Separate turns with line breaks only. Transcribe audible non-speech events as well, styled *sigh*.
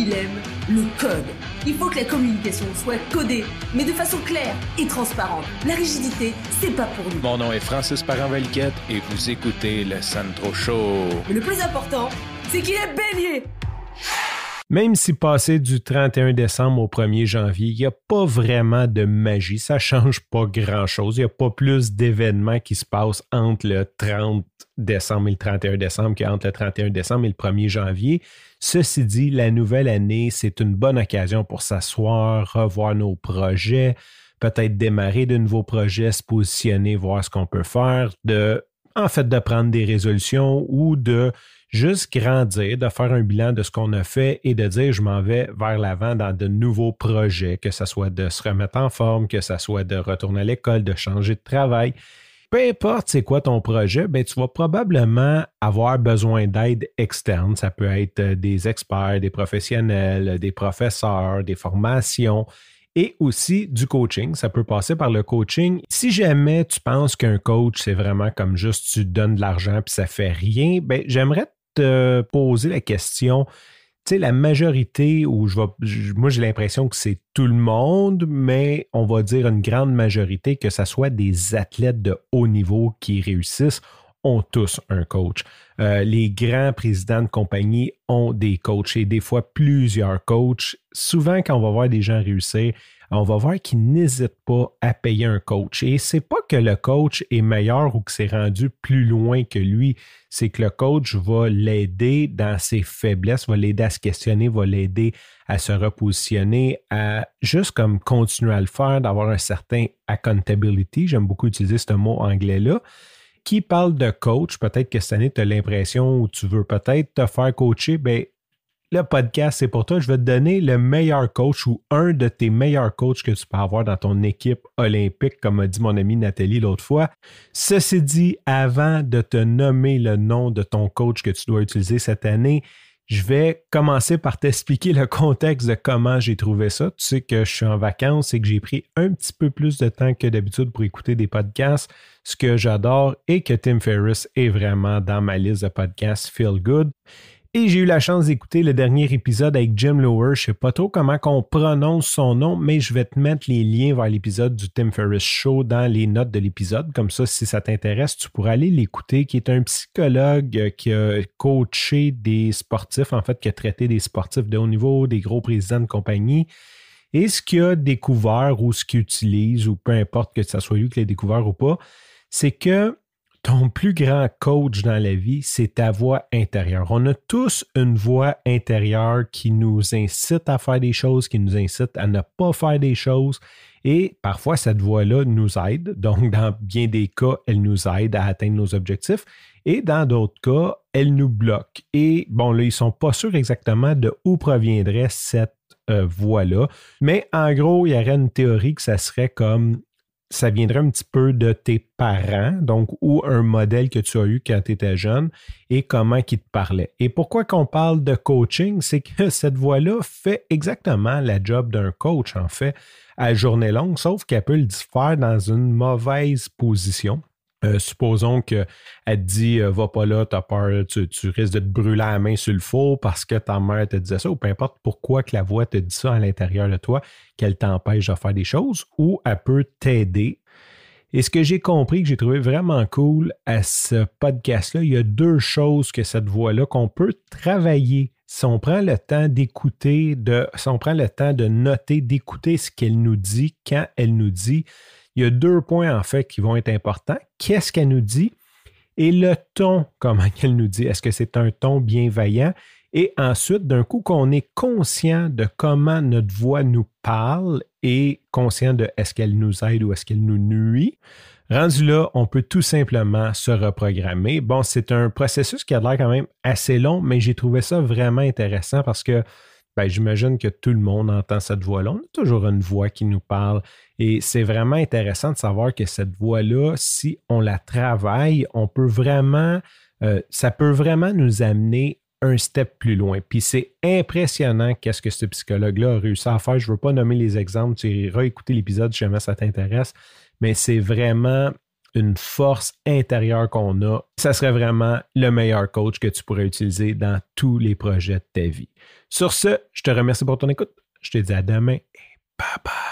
il aime le code. Il faut que la communication soit codée, mais de façon claire et transparente. La rigidité, c'est pas pour nous. Mon nom est Francis parent et vous écoutez le Sandro Show. Mais le plus important, c'est qu'il est bélier même si passer du 31 décembre au 1er janvier, il n'y a pas vraiment de magie, ça ne change pas grand-chose. Il n'y a pas plus d'événements qui se passent entre le 30 décembre et le 31 décembre qu'entre le 31 décembre et le 1er janvier. Ceci dit, la nouvelle année, c'est une bonne occasion pour s'asseoir, revoir nos projets, peut-être démarrer de nouveaux projets, se positionner, voir ce qu'on peut faire, de en fait de prendre des résolutions ou de juste grandir, de faire un bilan de ce qu'on a fait et de dire je m'en vais vers l'avant dans de nouveaux projets, que ce soit de se remettre en forme, que ce soit de retourner à l'école, de changer de travail. Peu importe c'est quoi ton projet, ben tu vas probablement avoir besoin d'aide externe. Ça peut être euh, des experts, des professionnels, euh, des professeurs, des formations et aussi du coaching. Ça peut passer par le coaching. Si jamais tu penses qu'un coach, c'est vraiment comme juste tu donnes de l'argent puis ça fait rien, ben, j'aimerais te poser la question. Tu sais, la majorité, où je vais, moi j'ai l'impression que c'est tout le monde, mais on va dire une grande majorité, que ce soit des athlètes de haut niveau qui réussissent, ont tous un coach. Euh, les grands présidents de compagnie ont des coachs et des fois plusieurs coachs. Souvent, quand on va voir des gens réussir, on va voir qu'ils n'hésitent pas à payer un coach. Et c'est pas que le coach est meilleur ou que c'est rendu plus loin que lui. C'est que le coach va l'aider dans ses faiblesses, va l'aider à se questionner, va l'aider à se repositionner, à juste comme continuer à le faire, d'avoir un certain accountability. J'aime beaucoup utiliser ce mot anglais-là qui parle de coach, peut-être que cette année, tu as l'impression ou tu veux peut-être te faire coacher, ben, le podcast, c'est pour toi. Je vais te donner le meilleur coach ou un de tes meilleurs coachs que tu peux avoir dans ton équipe olympique, comme a dit mon ami Nathalie l'autre fois. Ceci dit, avant de te nommer le nom de ton coach que tu dois utiliser cette année, je vais commencer par t'expliquer le contexte de comment j'ai trouvé ça. Tu sais que je suis en vacances et que j'ai pris un petit peu plus de temps que d'habitude pour écouter des podcasts, ce que j'adore et que Tim Ferriss est vraiment dans ma liste de podcasts Feel Good. Et j'ai eu la chance d'écouter le dernier épisode avec Jim Lower. Je sais pas trop comment on prononce son nom, mais je vais te mettre les liens vers l'épisode du Tim Ferriss Show dans les notes de l'épisode. Comme ça, si ça t'intéresse, tu pourras aller l'écouter, qui est un psychologue euh, qui a coaché des sportifs, en fait, qui a traité des sportifs de haut niveau, des gros présidents de compagnie. Et ce qu'il a découvert ou ce qu'il utilise, ou peu importe que ça soit lui qui l'ait découvert ou pas, c'est que ton plus grand coach dans la vie, c'est ta voix intérieure. On a tous une voix intérieure qui nous incite à faire des choses, qui nous incite à ne pas faire des choses. Et parfois, cette voix-là nous aide. Donc, dans bien des cas, elle nous aide à atteindre nos objectifs. Et dans d'autres cas, elle nous bloque. Et bon, là, ils ne sont pas sûrs exactement de où proviendrait cette euh, voix-là. Mais en gros, il y aurait une théorie que ça serait comme ça viendrait un petit peu de tes parents, donc, ou un modèle que tu as eu quand tu étais jeune et comment qui te parlait. Et pourquoi qu'on parle de coaching, c'est que *laughs* cette voix là fait exactement la job d'un coach, en fait, à journée longue, sauf qu'elle peut le faire dans une mauvaise position. Euh, supposons qu'elle te dit euh, Va pas là, t'as peur, tu, risques de te brûler la main sur le four parce que ta mère te disait ça, ou peu importe pourquoi que la voix te dit ça à l'intérieur de toi, qu'elle t'empêche de faire des choses, ou elle peut t'aider. Et ce que j'ai compris, que j'ai trouvé vraiment cool à ce podcast-là, il y a deux choses que cette voix-là qu'on peut travailler. Si on prend le temps d'écouter, de, si on prend le temps de noter, d'écouter ce qu'elle nous dit, quand elle nous dit il y a deux points, en fait, qui vont être importants. Qu'est-ce qu'elle nous dit et le ton, comment *laughs* elle nous dit. Est-ce que c'est un ton bienveillant? Et ensuite, d'un coup qu'on est conscient de comment notre voix nous parle et conscient de est-ce qu'elle nous aide ou est-ce qu'elle nous nuit, rendu là, on peut tout simplement se reprogrammer. Bon, c'est un processus qui a l'air quand même assez long, mais j'ai trouvé ça vraiment intéressant parce que ben, j'imagine que tout le monde entend cette voix-là. On a toujours une voix qui nous parle. Et c'est vraiment intéressant de savoir que cette voix-là, si on la travaille, on peut vraiment, euh, ça peut vraiment nous amener un step plus loin. Puis c'est impressionnant qu'est-ce que ce psychologue-là a réussi à faire. Je ne veux pas nommer les exemples, tu iras écouter l'épisode si jamais ça t'intéresse, mais c'est vraiment une force intérieure qu'on a, ça serait vraiment le meilleur coach que tu pourrais utiliser dans tous les projets de ta vie. Sur ce, je te remercie pour ton écoute. Je te dis à demain et bye bye.